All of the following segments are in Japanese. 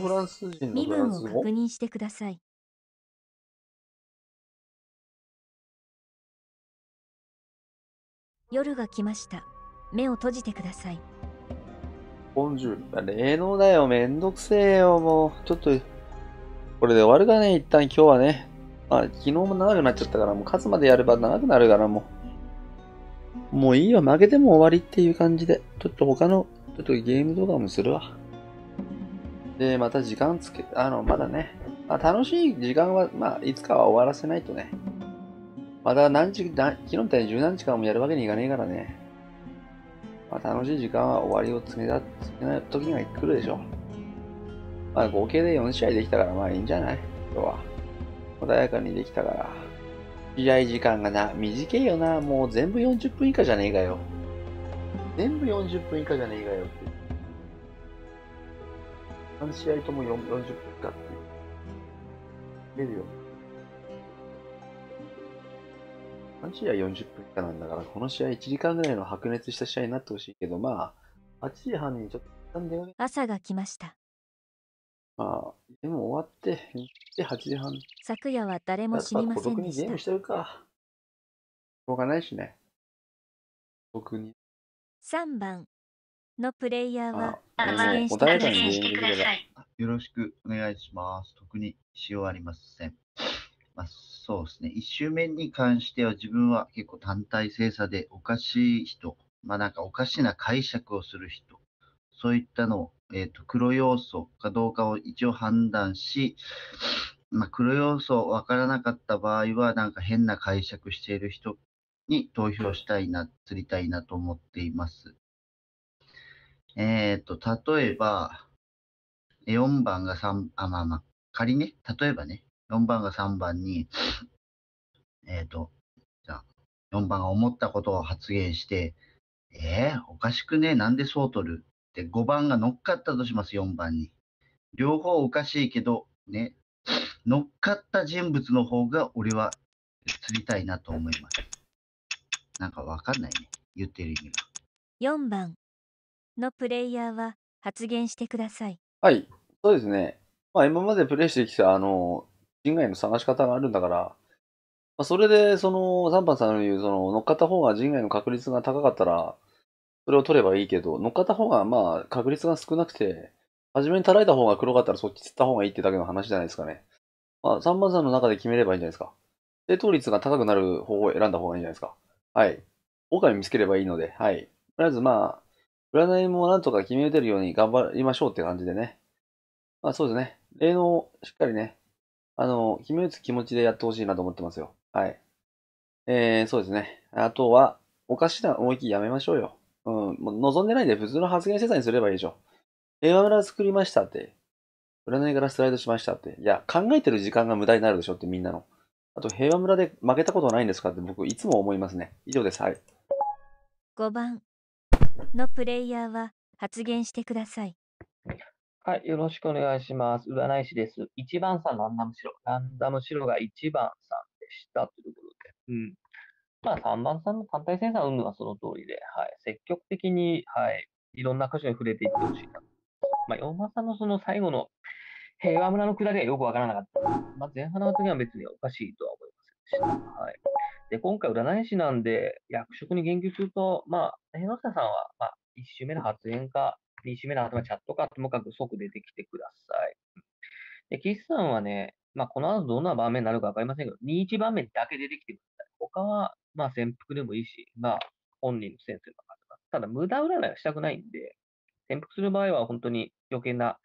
フランス人身分を確認してください。夜が来ました。目を閉じてください。ボンジュー霊能だよ。めんどくせえよ。もう、ちょっと、これで終わるかね。一旦今日はね。まあ、昨日も長くなっちゃったから、もう勝つまでやれば長くなるから、もう。もういいよ。負けても終わりっていう感じで。ちょっと他の、ちょっとゲーム動画もするわ。で、また時間つけ、あの、まだね、まあ、楽しい時間は、まあ、いつかは終わらせないとね。また何時、何昨日みたいに十何時間もやるわけにいかねえからね。まあ、楽しい時間は終わりを告げた、告げない時が来るでしょう。まあ、合計で4試合できたから、まあいいんじゃない今日は。穏やかにできたから。試合時間がな、短いよな。もう全部40分以下じゃねえかよ。全部40分以下じゃねえかよって。3試合とも40分かっていう。出るよ。3試合40分かなんだから、この試合1時間ぐらいの白熱した試合になってほしいけど、まあ、8時半にちょっと朝が来ました。まあ、でも終わって、で8時半。昨夜は誰も死にませんでした。孤独にゲームしてるか。しょうがないしね。孤に。3番のプレイヤーはえー、穏やかに電話でれば。よろしくお願いします。特にしよありません。まあ、そうですね。1周目に関しては自分は結構単体精査でおかしい人、まあなんかおかしな解釈をする人、そういったのを、えーと、黒要素かどうかを一応判断し、まあ、黒要素わからなかった場合は、なんか変な解釈している人に投票したいな、釣りたいなと思っています。えっ、と、例えば、4番が3、あ、まあまあ、仮ね、例えばね、4番が3番に、えっ、と、じゃあ、4番が思ったことを発言して、えー、おかしくねなんでそう取るって5番が乗っかったとします、4番に。両方おかしいけど、ね、乗っかった人物の方が俺は釣りたいなと思います。なんかわかんないね。言ってる意味が。4番。のプレイヤーは発言してください。はい、そうですね。まあ、今までプレイしてきた、あの、人外の探し方があるんだから、まあ、それで、その、サンパンさんの言う、その、乗っかった方が人外の確率が高かったら、それを取ればいいけど、乗っかった方が、まあ、確率が少なくて、初めに叩いた方が黒かったらそっち釣った方がいいってだけの話じゃないですかね。まあ、3番さんの中で決めればいいんじゃないですか。正当率が高くなる方法を選んだ方がいいんじゃないですか。はい。狼見つければいいので、はい。とりあえずまあ、占いもなんとか決め打てるように頑張りましょうって感じでね。まあそうですね。霊能をしっかりね、あの、決め打つ気持ちでやってほしいなと思ってますよ。はい。えー、そうですね。あとは、おかしな思い切りやめましょうよ。うん。もう望んでないんで普通の発言せざにすればいいでしょ。平和村作りましたって。占いからスライドしましたって。いや、考えてる時間が無駄になるでしょってみんなの。あと、平和村で負けたことはないんですかって僕いつも思いますね。以上です。はい。5番。のプレイヤーは発言してください。はい、よろしくお願いします。占い師です。1番さん、ランダム白。ランダム白が1番さんでしたということで。うん。まあ、3番さんの単体センサー運はその通りで、はい、積極的に、はい、いろんな箇所に触れていってほしいな。まあ、4番さんのその最後の平和村の下りはよくわからなかった。まあ、前半の時は別におかしいとは思いませんでした。はい。で、今回占い師なんで、役職に言及すると、まあ、辺野下さんは、まあ、1週目の発言か、2週目の頭チャットか、ともかく即出てきてください。で、岸さんはね、まあ、この後どんな場面になるかわかりませんけど、2、1番面だけ出てきてください。他は、まあ、潜伏でもいいし、まあ、本人のセンスとか、ただ、無駄占いはしたくないんで、潜伏する場合は本当に余計な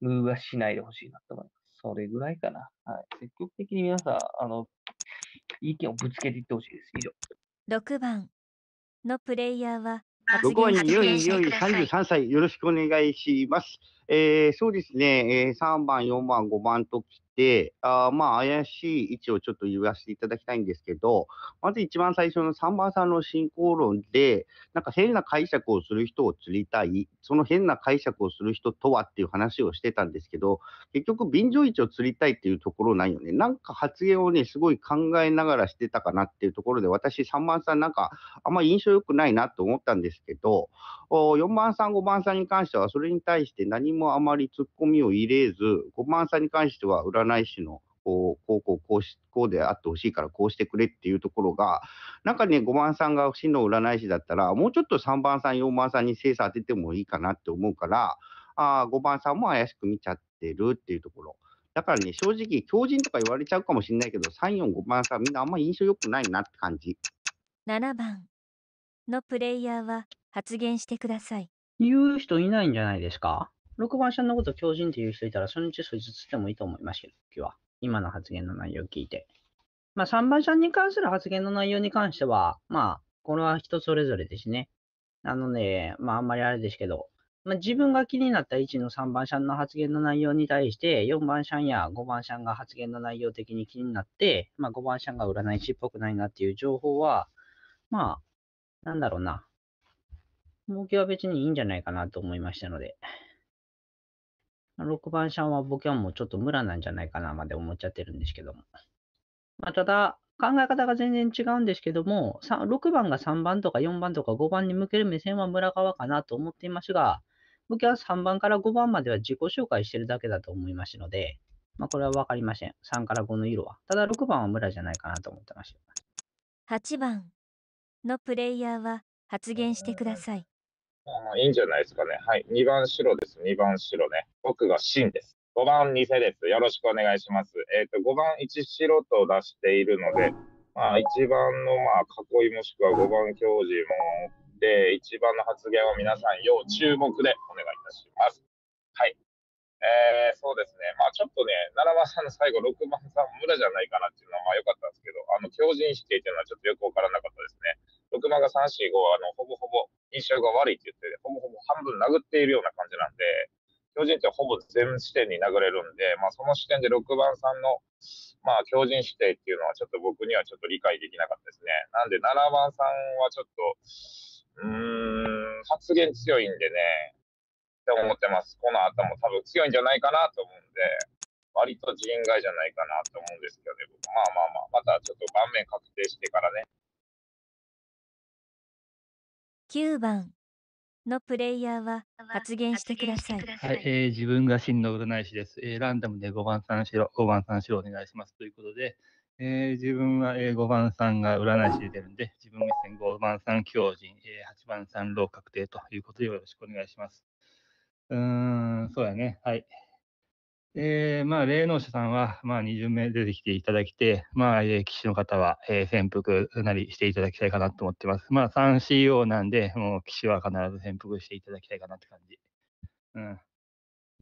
ムーブはしないでほしいなと思います。それぐらいかな。はい、積極的に皆さん、あの、意見をぶつけていってほしいです。以上。6番のプレイヤーは、6番よいよい33歳、よろしくお願いします。えー、そうですね、えー、3番、4番、5番と来て、あまあ、怪しい位置をちょっと言わせていただきたいんですけど、まず一番最初の3番さんの進行論で、なんか変な解釈をする人を釣りたい、その変な解釈をする人とはっていう話をしてたんですけど、結局、便乗位置を釣りたいっていうところないよね。なんか発言をね、すごい考えながらしてたかなっていうところで、私、3番さんなんか、あんま印象良くないなと思ったんですけど、4番さん、5番さんに関しては、それに対して何もあまり突っ込みを入れず、5番さんに関しては占占い師のこう、こう、こう、こうし、こうであってほしいから、こうしてくれっていうところが、中にね、5番さんが真の占い師だったら、もうちょっと3番さん、4番さんに精査当ててもいいかなって思うから、あ5番さんも怪しく見ちゃってるっていうところ。だからね、正直、狂人とか言われちゃうかもしれないけど、3、4、5番さん、みんなあんま印象良くないなって感じ。7番のプレイヤーは発言してください。言う人いないんじゃないですか6番んのこと強靭っていう人いたら、初日そいつつってもいいと思いますけど、今日は。今の発言の内容を聞いて。まあ、3番下に関する発言の内容に関しては、まあ、これは人それぞれですね。なので、まあ、あんまりあれですけど、まあ、自分が気になった位置の3番さんの発言の内容に対して、4番さんや5番さんが発言の内容的に気になって、まあ、5番さんが占い師っぽくないなっていう情報は、まあ、なんだろうな。儲けは別にいいんじゃないかなと思いましたので。6番シは僕はもうちょっと村なんじゃないかなまで思っちゃってるんですけども。まあ、ただ、考え方が全然違うんですけども、6番が3番とか4番とか5番に向ける目線は村側かなと思っていますが、僕は3番から5番までは自己紹介してるだけだと思いますので、まあ、これは分かりません。3から5の色は。ただ6番は村じゃないかなと思ってます。8番のプレイヤーは発言してください。あいいんじゃないですかね。はい。2番白です。2番白ね。僕が真です。5番偽です。よろしくお願いします。えっ、ー、と、5番1白と出しているので、まあ、1番のまあ囲いもしくは5番教授もで、って、1番の発言を皆さん要注目でお願いいたします。はい。えー、そうですね。まあちょっとね、7番さんの最後、6番さん無駄じゃないかなっていうのはまあ良かったんですけど、あの、強靭否定っていうのはちょっとよくわからなかったですね。6番が3、4、5は、あの、ほぼほぼ印象が悪いって言って、ほぼほぼ半分殴っているような感じなんで、強靭ってほぼ全視点に殴れるんで、まあその視点で6番さんの、まあ強靭否定っていうのはちょっと僕にはちょっと理解できなかったですね。なんで7番さんはちょっと、うーん、発言強いんでね、って思ってます。この後も多分強いんじゃないかなと思うんで、割と人外じゃないかなと思うんですけどね、僕まあまあまあ、またちょっと盤面確定してからね。9番のプレイヤーは発言してください。はい、えー、自分が真の占い師です。えー、ランダムで5番んしろ、5番んしろお願いしますということで、えー、自分は、えー、5番さんが占い師で出るんで、自分目線5番さん狂人、えー、8番さん老確定ということでよろしくお願いします。うーん、そうやね。はい。えー、まあ、霊能者さんは、まあ、二巡目出てきていただきて、まあ、えー、騎士の方は、えー、潜伏なりしていただきたいかなと思ってます。まあ、3CO なんで、もう騎士は必ず潜伏していただきたいかなって感じ。うん。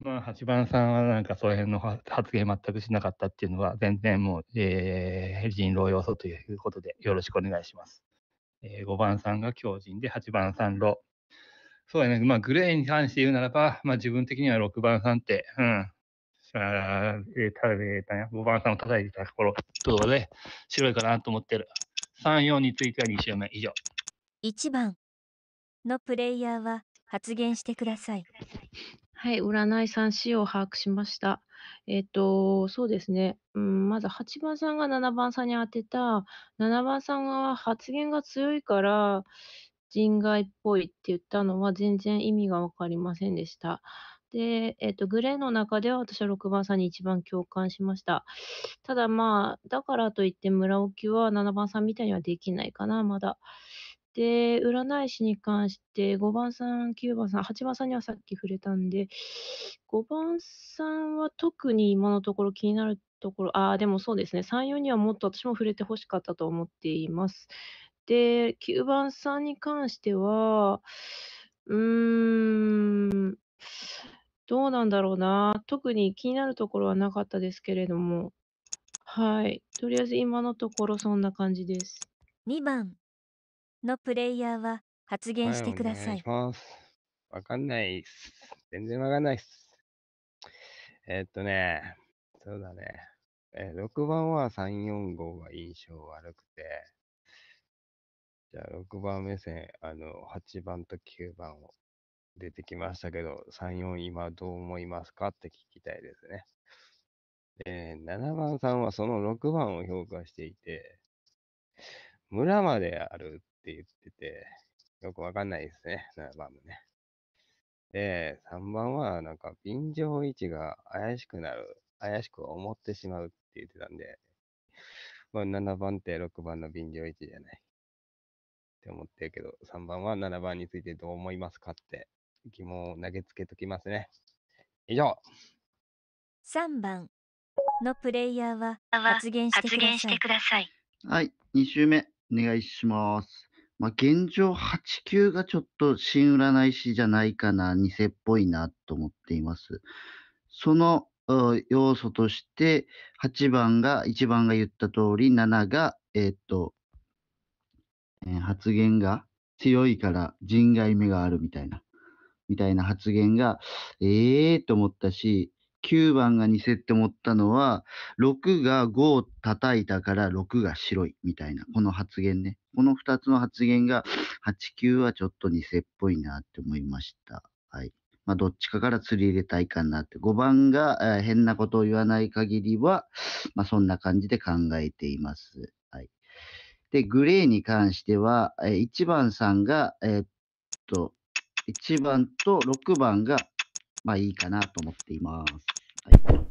まあ、8番さんはなんかその辺の発言全くしなかったっていうのは、全然もう、えー、人狼要素ということで、よろしくお願いします。えー、5番さんが強人で、8番さん、ロ、そうやね、まあ、グレーに関して言うならば、まあ、自分的には6番さんって、うん、た5番さんを叩いてたところ、で、白いかなと思ってる。3、4については2周目、以上。1番のプレイヤーは発言してください。はい、占い3 c を把握しました。えっ、ー、と、そうですね、うん。まず8番さんが7番さんに当てた、7番さんは発言が強いから、人外っぽいって言ったのは全然意味が分かりませんでした。で、えっと、グレーの中では私は6番さんに一番共感しました。ただまあ、だからといって村置は7番さんみたいにはできないかな、まだ。で、占い師に関して5番さん、9番さん、8番さんにはさっき触れたんで、5番さんは特に今のところ気になるところ、ああ、でもそうですね、3、4にはもっと私も触れてほしかったと思っています。で、9番さんに関しては、うーん、どうなんだろうな。特に気になるところはなかったですけれども。はい。とりあえず今のところそんな感じです。2番のプレイヤーは発言してくださいしい。わかんないっす。全然わかんないっす。えーっとね、そうだね。えー6番は345が印象悪くて、じゃあ、6番目線、あの、8番と9番を出てきましたけど、3、4、今どう思いますかって聞きたいですね。で、7番さんはその6番を評価していて、村まであるって言ってて、よくわかんないですね、7番もね。で、3番はなんか、便乗位置が怪しくなる、怪しく思ってしまうって言ってたんで、まあ、7番って6番の便乗位置じゃない。って思ってるけど、3番は7番についてどう思いますかって疑問を投げつけときますね。以上。3番のプレイヤーは発言してください。はい、2周目お願いします。まあ、現状8 9がちょっと新占い師じゃないかな、偽っぽいなと思っています。その要素として、8番が、1番が言った通り、7が、えっ、ー、と、発言が強いから人外目があるみたいな、みたいな発言が、ええー、と思ったし、9番が偽って思ったのは、6が5を叩いたから6が白いみたいな、この発言ね。この2つの発言が、8、9はちょっと偽っぽいなって思いました。はい。まあ、どっちかから釣り入れたいかなって。5番が、えー、変なことを言わない限りは、まあ、そんな感じで考えています。で、グレーに関しては、えー、1番さんが、えー、っと、1番と6番が、まあいいかなと思っています。はい。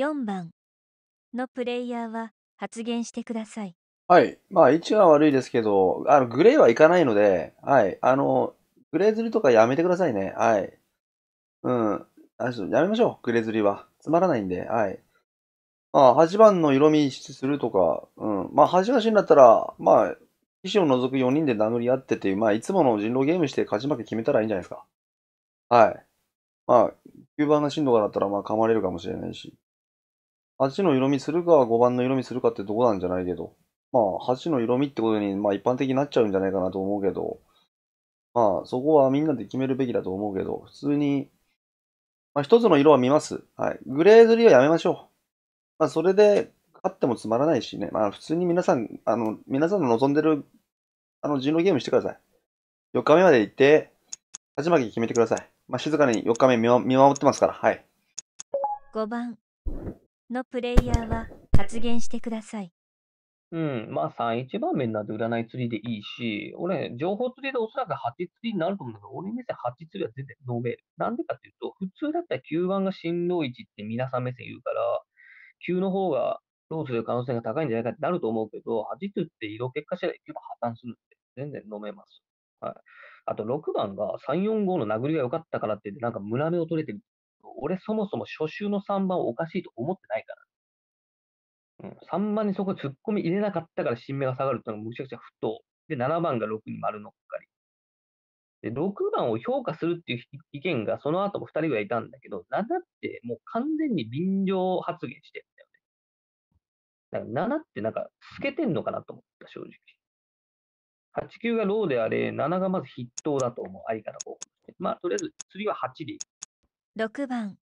4番のプレイヤーは発言してください。はい。まあ、1は悪いですけど、あの、グレーはいかないので、はい。あの、グレーズルとかやめてくださいね。はい。うん。あ、やめましょう。グレズリは。つまらないんで、はい。まあ、8番の色味するとか、うん。まあ、恥かしになったら、まあ、騎士を除く4人で殴り合ってて、まあ、いつもの人狼ゲームして勝ち負け決めたらいいんじゃないですか。はい。まあ、9番が進度がだったら、まあ、噛まれるかもしれないし。8の色味するか、5番の色味するかってとこなんじゃないけど。まあ、8の色味ってことに、まあ、一般的になっちゃうんじゃないかなと思うけど。まあ、そこはみんなで決めるべきだと思うけど、普通に、まあ、一つの色は見ます。はい。グレー塗りはやめましょう。まあ、それで、勝ってもつまらないしね。まあ、普通に皆さん、あの、皆さんの望んでる、あの、人狼ゲームしてください。4日目まで行って、勝ち負け決めてください。まあ、静かに4日目見守ってますから。はい。5番のプレイヤーは発言してください。うん、まあ31番目になって占い釣りでいいし、俺、情報釣りでおそらく8釣りになると思うんだけど、俺目線8釣りは全然ノーメール。なんでかっていうと、普通だったら9番が新位一って皆さん目線言うから、9の方がどうする可能性が高いんじゃないかってなると思うけど、8釣って色結果次第結構破綻するって、全然飲めます。はい。あと6番が3、4、5の殴りが良かったからってなんか胸目を取れてる。俺そもそも初週の3番をおかしいと思ってないから。うん、3番にそこ突っ込み入れなかったから新芽が下がるっていうのがむちゃくちゃ不当。で、7番が6に丸のっかり。で、6番を評価するっていう意見がその後も2人ぐらいいたんだけど、7ってもう完全に便乗発言してんだよね。だから7ってなんか透けてんのかなと思った、正直。8、9がローであれ、7がまず筆頭だと思う、相方候補。まあ、とりあえず、次は8でいい。6番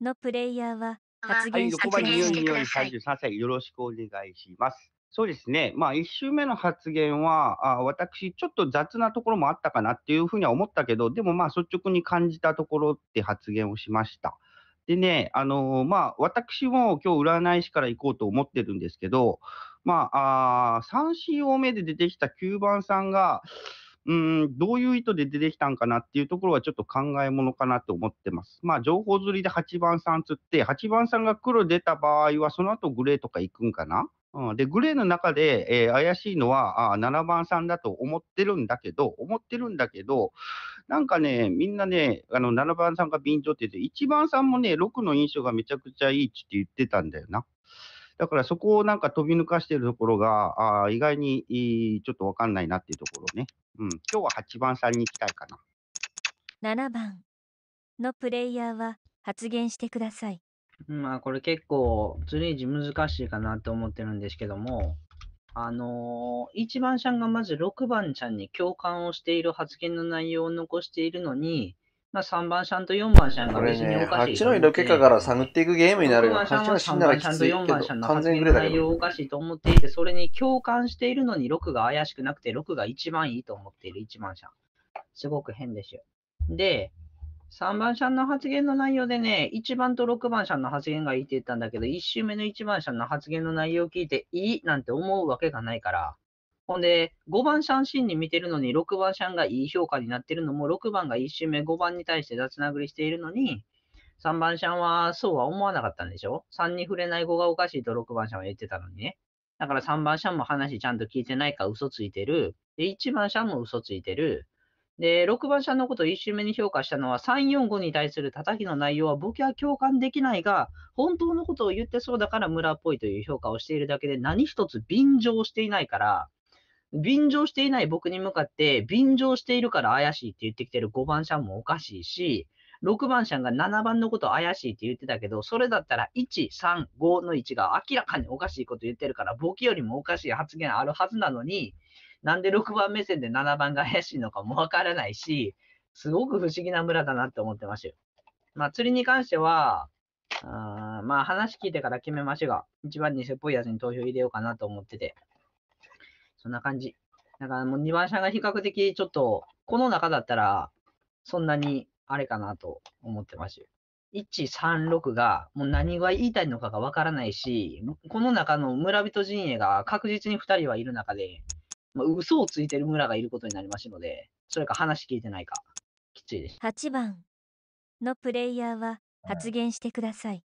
のプレイヤーは発言してい。はい、横匂い匂33歳、よろしくお願いします。そうですね。まあ、一周目の発言は、あ私、ちょっと雑なところもあったかなっていうふうには思ったけど、でもまあ、率直に感じたところって発言をしました。でね、あのー、まあ、私も今日占い師から行こうと思ってるんですけど、まあ、あ3、c 多めで出てきた9番さんが、うん、どういう意図で出てきたんかなっていうところはちょっと考えものかなと思ってます。まあ、情報釣りで8番さん釣って、8番さんが黒出た場合は、その後グレーとか行くんかなうん、で、グレーの中で、えー、怪しいのはあ7番さんだと思ってるんだけど、思ってるんだけど、なんかね、みんなね、あの7番さんが便乗って言って、1番さんもね、6の印象がめちゃくちゃいいって言ってたんだよな。だからそこをなんか飛び抜かしているところが、あ意外にちょっとわかんないなっていうところね。うん、今日は8番さんに行きたいかな。7番のプレイヤーは発言してください。まあこれ結構ツリージ難しいかなと思ってるんですけども、あのー、1番さんがまず6番ちゃんに共感をしている発言の内容を残しているのに、まあ、3番シャンと4番シャンが別におかしい、ね。8の色気化から探っていくゲームになるよ。8番シャンは3番シャンと4番シャンの発言の内容おかしいと思っていて、それに共感しているのに6が怪しくなくて、6が一番いいと思っている1番シャン。すごく変ですよ。で、3番シャンの発言の内容でね、1番と6番シャンの発言がいいって言ったんだけど、1周目の1番シャンの発言の内容を聞いて、いいなんて思うわけがないから、ほんで、5番シャンシンに見てるのに、6番シャンがいい評価になってるのも、6番が1周目、5番に対して雑殴りしているのに、3番シャンはそうは思わなかったんでしょ ?3 に触れない子がおかしいと6番シャンは言ってたのにね。だから3番シャンも話ちゃんと聞いてないから嘘ついてる。で、1番シャンも嘘ついてる。で、6番シャンのことを1周目に評価したのは、3、4、5に対する叩きの内容は僕は共感できないが、本当のことを言ってそうだから村っぽいという評価をしているだけで、何一つ便乗していないから、便乗していない僕に向かって、便乗しているから怪しいって言ってきてる5番シャンもおかしいし、6番シャンが7番のこと怪しいって言ってたけど、それだったら1、3、5の1が明らかにおかしいこと言ってるから、僕よりもおかしい発言あるはずなのに、なんで6番目線で7番が怪しいのかもわからないし、すごく不思議な村だなって思ってましたよ。まあ、釣りに関しては、あまあ、話聞いてから決めましょが、一番偽っぽいやつに投票入れようかなと思ってて。そんな感じ。だからもう2番車が比較的ちょっと、この中だったら、そんなにあれかなと思ってます。136が、もう何が言いたいのかがわからないし、この中の村人陣営が確実に2人はいる中で、まあ、嘘をついてる村がいることになりますので、それか話聞いてないか、きついです。8番のプレイヤーは発言してください。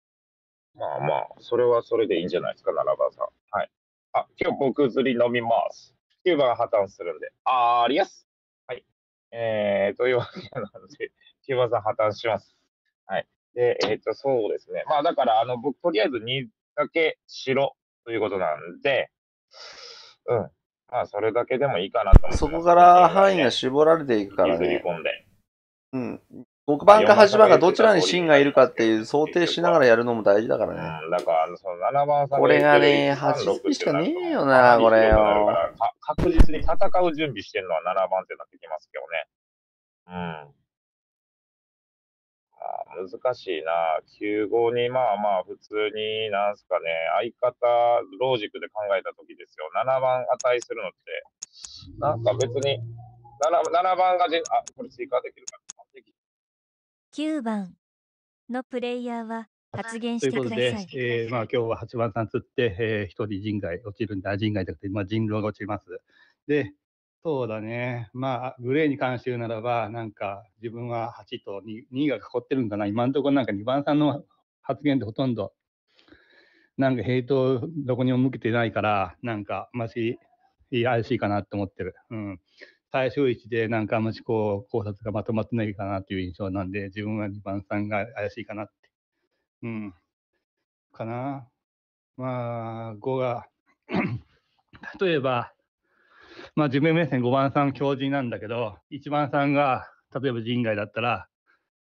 まあまあ、それはそれでいいんじゃないですか、7番さん。はい。あ、今日僕釣り飲みます。キューバが破綻するんで、あーりやす。はい。えー、というわけなので、キューバさん破綻します。はい。で、えっ、ー、と、そうですね。まあ、だから、あの、僕、とりあえず2だけ白ということなんで、うん。まあ、それだけでもいいかなと思そこから範囲が絞られていくからね。うん。6番か8番かどちらに芯がいるかっていう想定しながらやるのも大事だからね。だから、その7番さんこれがね、8番しかねえよな、これよ。確実に戦う準備してるのは7番ってなってきますけどね。うん。難しいな。9 5に、まあまあ、普通に、なんすかね、相方、ロジックで考えたときですよ。7番値するのって、なんか別に、7, 7番がじあ、これ追加できるか9番のプレイヤーは発言してください。ということで、えー、まあ今日は8番さんつって、えー、一人人外落ちるんだ、人外じゃなくて、まあ人狼が落ちます。で、そうだね。まあ、グレーに関して言うならば、なんか、自分は8と 2, 2が囲ってるんかな。今のところなんか2番さんの発言でほとんど、なんかヘイトどこにも向けてないから、なんか、まし、怪しいかなって思ってる。うん。最終位置でなんかあんまりこう考察がまとまってないかなという印象なんで、自分は2番さんが怪しいかなって。うん。かな。まあ、5が 例えば、まあ自分目線5番さん強靭なんだけど、1番さんが例えば人外だったら、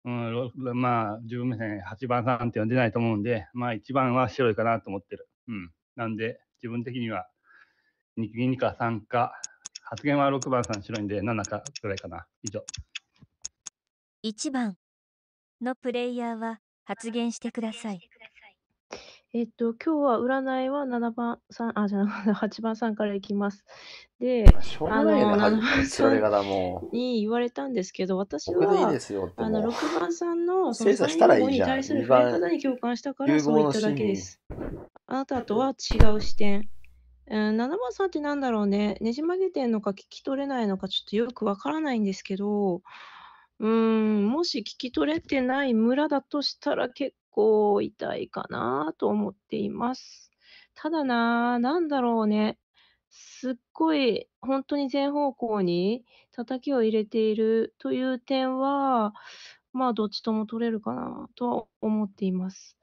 うん、まあ自分目線8番さんっていうのは出ないと思うんで、まあ1番は白いかなと思ってる。うん。なんで自分的には2か3か発言は6番さん白いんで7かぐらいかな。以上。1番のプレイヤーは発言してください。えっと、今日は占いは7番さん、あ、じゃなくて8番さんからいきます。で、あの、7番さんに言われたんですけど、私は、いいあの6番さんの、その3年に対する触れ方に共感したから、そう言っただけです。あなたとは違う視点、うん、7んってなんだろうね。ねじ曲げてんのか聞き取れないのかちょっとよくわからないんですけど、うん、もし聞き取れてない村だとしたら結構痛いかなと思っています。ただな、なんだろうね。すっごい本当に全方向に叩きを入れているという点は、まあどっちとも取れるかなとは思っています。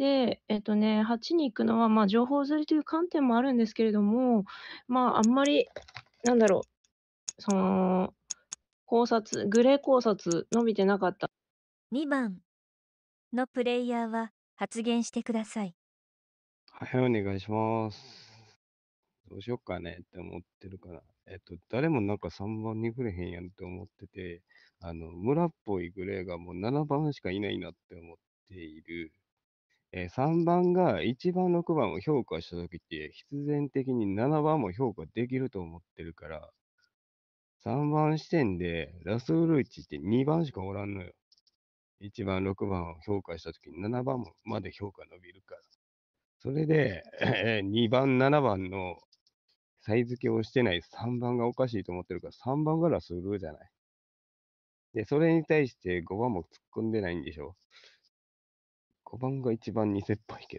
で、えっとね、8に行くのは、まあ、情報ずりという観点もあるんですけれども、まあ、あんまり、なんだろう、その、考察、グレー考察、伸びてなかった。2番のプレイヤーは発言してください。はい、お願いします。どうしよっかねって思ってるから、えっと、誰もなんか3番にくれへんやんって思ってて、あの、村っぽいグレーがもう7番しかいないなって思っている。えー、3番が1番、6番を評価した時って、必然的に7番も評価できると思ってるから、3番視点でラスウルーチって2番しかおらんのよ。1番、6番を評価した時に7番まで評価伸びるから。それで、2番、7番のサイズ付けをしてない3番がおかしいと思ってるから、3番がラスウルーじゃない。で、それに対して5番も突っ込んでないんでしょ5番が一番偽っぽいけ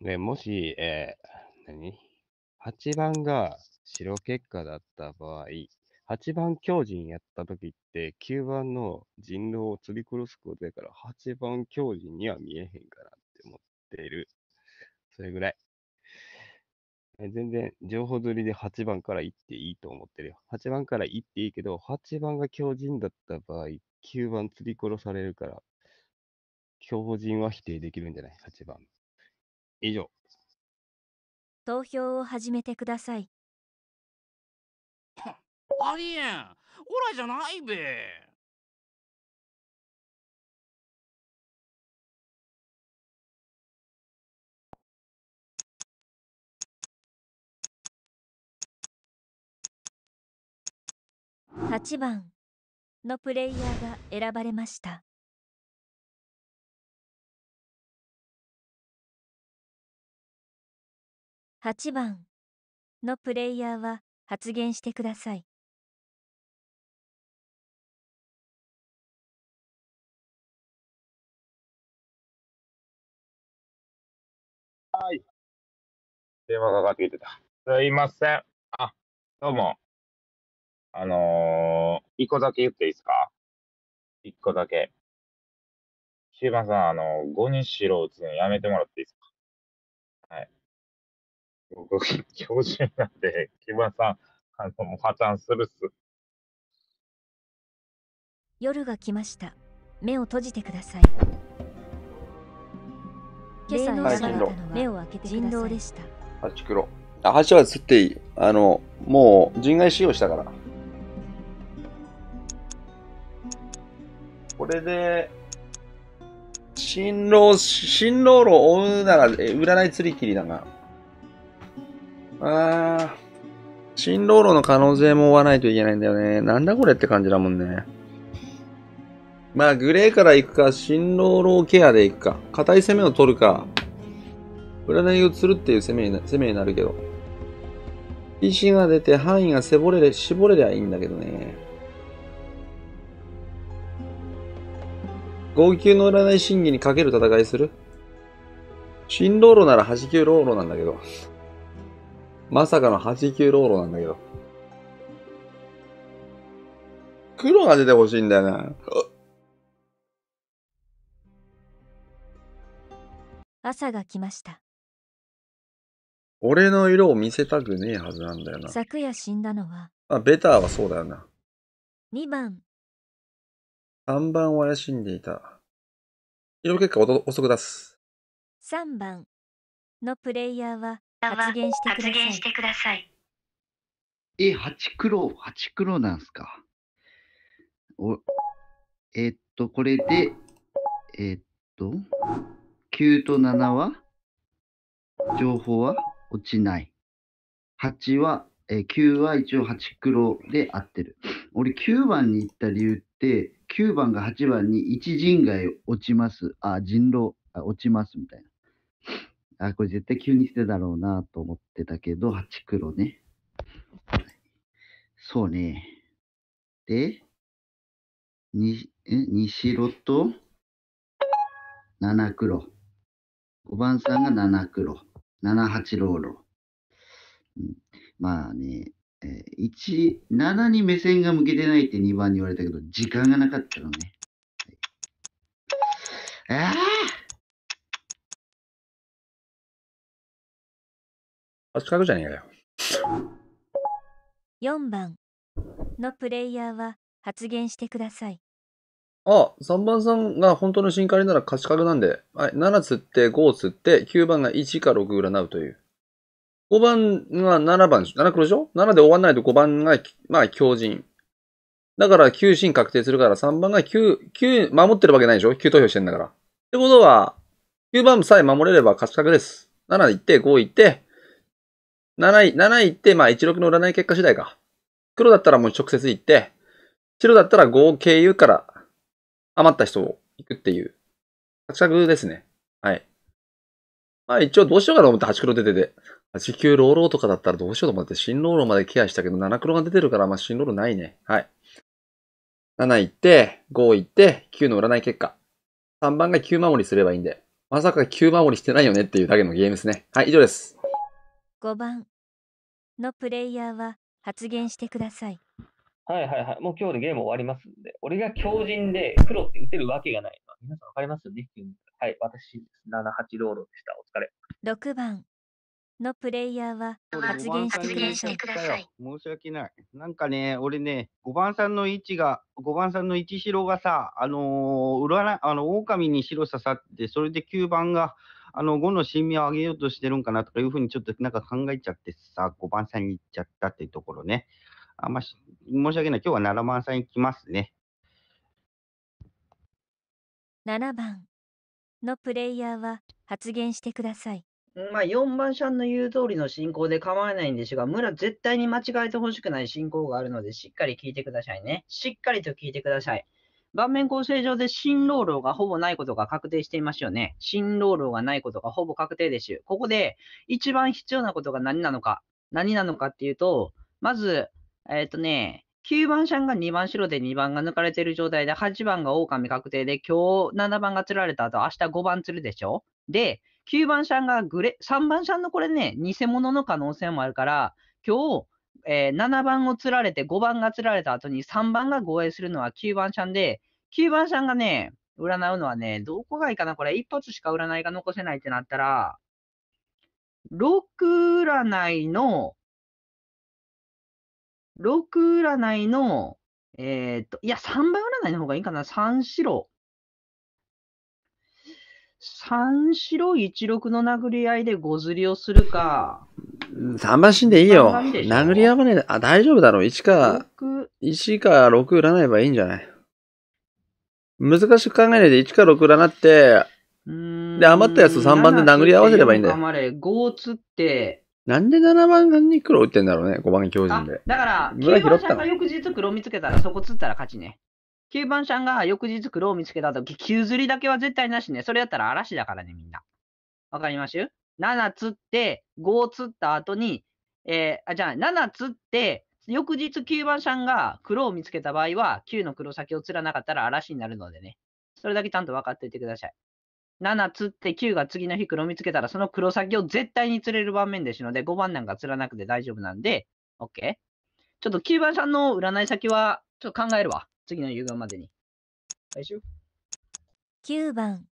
ど。で、もし、えー、何 ?8 番が白結果だった場合、8番強人やった時って9番の人狼を釣り殺すことやから8番強人には見えへんかなって思ってる。それぐらい。全然情報釣りで8番から行っていいと思ってるよ。8番から行っていいけど、8番が強人だった場合っ9番釣り殺されるから、強準は否定できるんじゃない ?8 番。以上。投票を始めてください。ありえんオラじゃないべ8番のプレイヤーが選ばれました。8番のプレイヤーは発言してください。はい。電話がかかってきてた。すいません。あ、どうも。あのー一個だけ言っていいですか一個だけ。木島さん、あの、5にしろ打つのやめてもらっていいですかはい。僕、教授なんで、木島さん、あの、も破綻するっす。夜が来ました。目を閉じてください。今朝の朝の目を開けて人狼でした。8黒。あ、8は釣っていい。あの、もう人外使用したから。これで、新郎、新郎路を追うなら、え、占い釣り切りだが。あー、新郎路の可能性も追わないといけないんだよね。なんだこれって感じだもんね。まあ、グレーから行くか、新郎路ケアで行くか、硬い攻めを取るか、占いを釣るっていう攻めに攻めになるけど。石が出て範囲が絞れれ、絞れりゃいいんだけどね。号泣の占い審議にかける戦いする新老路なら89老路なんだけど。まさかの89老路なんだけど。黒が出てほしいんだよな、朝が来ました。俺の色を見せたくねえはずなんだよな。昨夜死んだのは。あ、ベターはそうだよな。2番、3番は怪しんでいた。色結果を遅く出す。3番のプレイヤーは発言してください。え、八黒、八黒なんすか。お、えー、っと、これで、えー、っと、9と7は情報は落ちない。8は、えー、9は一応八黒で合ってる。俺9番に行った理由って、9番が8番に一陣外落ちます。あ、人狼あ落ちますみたいな。あ、これ絶対急にしてだろうなと思ってたけど、8黒ね。そうね。で、に、え、西色と7黒。5番さんが7黒。7八ローロ。うん、まあね、1、7に目線が向けてないって2番に言われたけど、時間がなかったのね。はああ近くじゃねえかよ。4番のプレイヤーは発言してください。あ、3番さんが本当の新カレなら勝ち確なんで、はい、7つって5つって9番が1か6占うという。5番が7番でしょ ?7 黒でしょ ?7 で終わんないと5番が、まあ、強靭。だから9進確定するから3番が9、9守ってるわけないでしょ ?9 投票してんだから。ってことは、9番さえ守れれば勝ち確です。7行って、5行って、7位、7位行って、まあ16の占い結果次第か。黒だったらもう直接行って、白だったら5を経由から余った人を行くっていう、勝ち確ですね。はい。まあ一応どうしようかなと思って8黒出てて。8、9、ローローとかだったらどうしようと思って、新ローローまでケアしたけど、7黒が出てるから、まあ、新ローローないね。はい。7行って、5行って、9の占い結果。3番が9守りすればいいんで。まさか9守りしてないよねっていうだけのゲームですね。はい、以上です。5番のプレイヤーは発言してください。はいはいはい。もう今日でゲーム終わりますんで。俺が強人で黒って打てるわけがない。皆さんわかりますよねはい、私、78ローロでした。お疲れ。6番のプレイヤーは発言してください。申し訳ない。なんかね、俺ね、5番さんの位置が、5番さんのし白がさ、あのー、らあの、狼に白刺さって、それで9番が、あの、5の新味を上げようとしてるんかなとかいうふうにちょっとなんか考えちゃってさ、5番さんに行っちゃったっていうところね。あんまし、申し訳ない。今日は7番さん行きますね。7番のプレイヤーは発言してください。まあ、4番さんの言う通りの進行で構わないんですが、村絶対に間違えてほしくない進行があるので、しっかり聞いてくださいね。しっかりと聞いてください。盤面構成上で新郎働がほぼないことが確定していますよね。新郎働がないことがほぼ確定です。ここで一番必要なことが何なのか。何なのかっていうと、まず、えっ、ー、とね、9番さんが2番白で2番が抜かれている状態で、8番が狼確定で、今日7番が釣られた後、明日5番釣るでしょで、9番シャンがグレ、3番シャンのこれね、偽物の可能性もあるから、今日、えー、7番を釣られて5番が釣られた後に3番が護衛するのは9番シャンで、9番シャンがね、占うのはね、どこがいいかなこれ、一発しか占いが残せないってなったら、6占いの、6占いの、えー、っと、いや、3番占いの方がいいかな ?3 白。三四郎一六の殴り合いでごずりをするか。三番死んでいいよ。殴り合わねえ。あ、大丈夫だろう。1か、一か六占えばいいんじゃない難しく考えないで1か6占って、で、余ったやつ3番で殴り合わせればいいんだよ。れ、つって。なんで7番に黒打ってんだろうね、五番に巨人で。だから、9番車が翌日黒見つけたら、そこつったら勝ちね。9番さんが翌日黒を見つけたとき、9釣りだけは絶対なしね。それやったら嵐だからね、みんな。わかります ?7 釣って、5釣った後に、えー、あ、じゃあ、7釣って、翌日9番さんが黒を見つけた場合は、9の黒先を釣らなかったら嵐になるのでね。それだけちゃんと分かっておいてください。7釣って9が次の日黒見つけたら、その黒先を絶対に釣れる場面ですので、5番なんか釣らなくて大丈夫なんで、OK? ちょっと9番さんの占い先は、ちょっと考えるわ。次の夕方までに。来週9番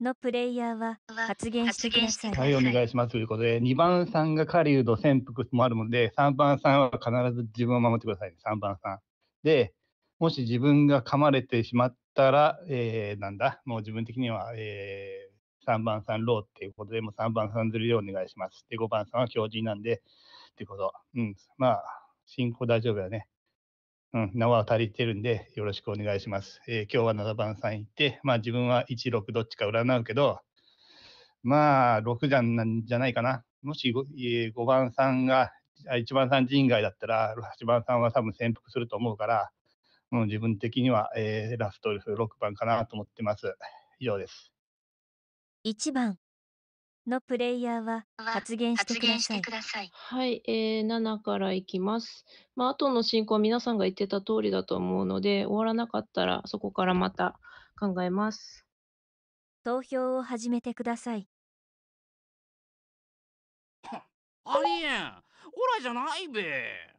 のプレイヤーは発言してください。はい、お願いしますということで、2番さんが狩人潜伏もあるので、3番さんは必ず自分を守ってください、ね、3番さん。で、もし自分が噛まれてしまったら、えー、なんだ、もう自分的には、えー、3番さんローっていうことで、もう3番さんずるでお願いします。で、5番さんは強人なんで、っていうこと。うん、まあ、進行大丈夫だね。うん、縄は足りてるんで、よろしくお願いします。えー、今日は7番さん行って、まあ自分は1、6どっちか占うけど、まあ6じゃんじゃないかな。もし 5, 5番さんが、1番さん陣外だったら、8番さんは多分潜伏すると思うから、もう自分的には、えー、ラストルフ6番かなと思ってます。以上です。1番のプレイヤーは発言してください。さいはい、えー、7からいきます。まあ、後の進行は皆さんが言ってた通りだと思うので、終わらなかったらそこからまた考えます。投票を始めてください。ありえん、オラじゃないべ。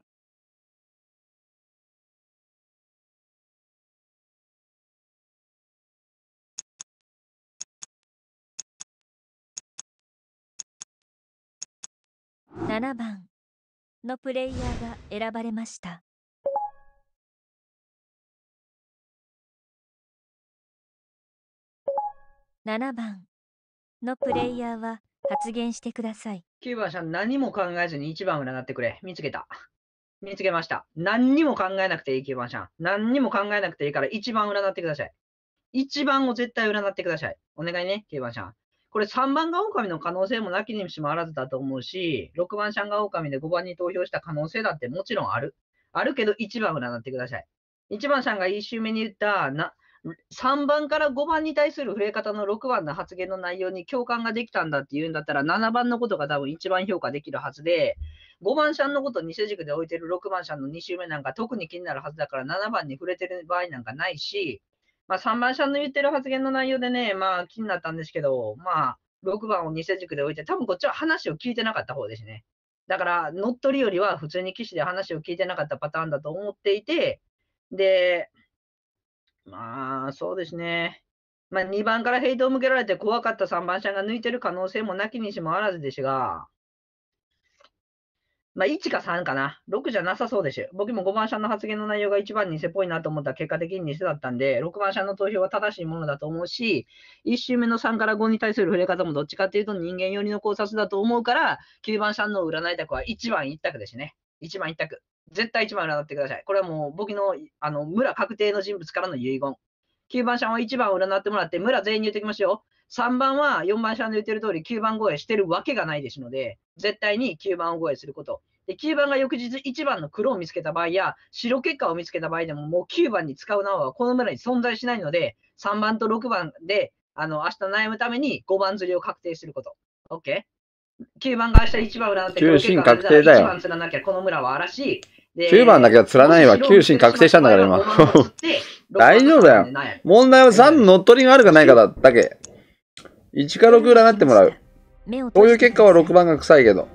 7番のプレイヤーが選ばれました。7番のプレイヤーは発言してください。9番さん何も考えずに1番を占ってくれ。見つけた。見つけました。何にも考えなくていい9番さん。何にも考えなくていいから1番占ってください。1番を絶対占ってください。お願いね、9番さん。これ3番が狼の可能性もなきにしもあらずだと思うし、6番シャンが狼で5番に投票した可能性だってもちろんある。あるけど1番占ってください。1番シャンが1周目に言ったな、3番から5番に対する触れ方の6番の発言の内容に共感ができたんだって言うんだったら、7番のことが多分一番評価できるはずで、5番シャンのことを偽軸で置いてる6番シャンの2周目なんか特に気になるはずだから、7番に触れてる場合なんかないし、まあ、3番さんの言ってる発言の内容でね、まあ、気になったんですけど、まあ、6番を偽軸で置いて、多分こっちは話を聞いてなかった方ですね。だから、乗っ取りよりは普通に騎士で話を聞いてなかったパターンだと思っていて、で、まあ、そうですね。まあ、2番からヘイトを向けられて怖かった3番車が抜いてる可能性もなきにしもあらずですが、まあ、1か3かな。6じゃなさそうです。僕も5番車の発言の内容が1番偽っぽいなと思ったら結果的に偽だったんで、6番車の投票は正しいものだと思うし、1周目の3から5に対する触れ方もどっちかっていうと人間寄りの考察だと思うから、9番車の占い択は1番1択ですね。1番1択。絶対1番占ってください。これはもう僕のあの村確定の人物からの遺言。9番車をは1番を占ってもらって、村全員に言ってきますよ。3番は4番車の言ってる通り、9番超えしてるわけがないですので、絶対に9番を超えすること。で、9番が翌日1番の黒を見つけた場合や、白結果を見つけた場合でも、もう9番に使うのはこの村に存在しないので、3番と6番で、あの、明日悩むために5番釣りを確定すること。OK? 9番が明日1番占って、9番確定だよ。1番釣らなきゃこの村は荒らし、9番だけは釣らないわ。9進確定したんだから今。大丈夫だよ。問題は3の乗っ取りがあるかないかだだけ。1か6占ってもらう。そういう結果は6番が臭いけど。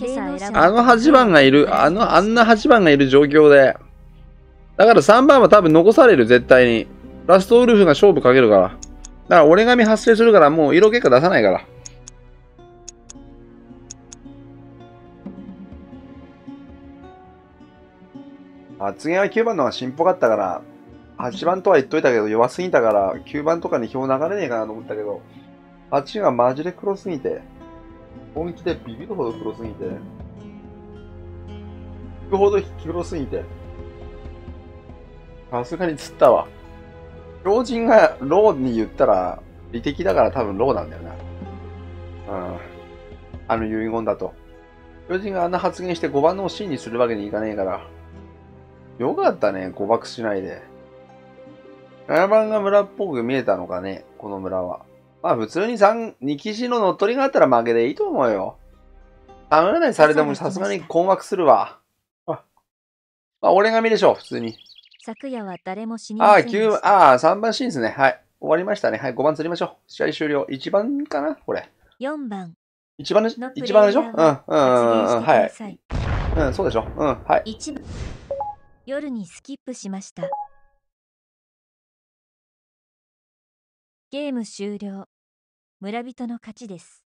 あの8番がいる、あの、あんな8番がいる状況で。だから3番は多分残される、絶対に。ラストウルフが勝負かけるから。だから折り紙発生するからもう色結果出さないから。発言は9番の方が進歩があったから、8番とは言っといたけど弱すぎたから、9番とかに票流れねえかなと思ったけど、8がマジで黒すぎて、本気でビビるほど黒すぎて、引くほど黒すぎて、さすがに釣ったわ。老人がローに言ったら、利的だから多分ローなんだよな。うん。あの遺言だと。老人があんな発言して5番の C にするわけにいかねえから。よかったね、誤爆しないで。ガラバンが村っぽく見えたのかね、この村は。まあ普通に三、二騎士の乗っ取りがあったら負けでいいと思うよ。あされてもさすがに困惑するわ。あ、まあ、俺が見でしょう、普通に。昨夜は誰も死にませんでした。ああ、3番シーンですね。はい。終わりましたね。はい、5番釣りましょう。試合終了。1番かなこれ。四番。1番でしょ ?1 番でしょうん、うん、うん、はい。うん、そうでしょうん、はい。夜にスキップしましたゲーム終了村人の勝ちです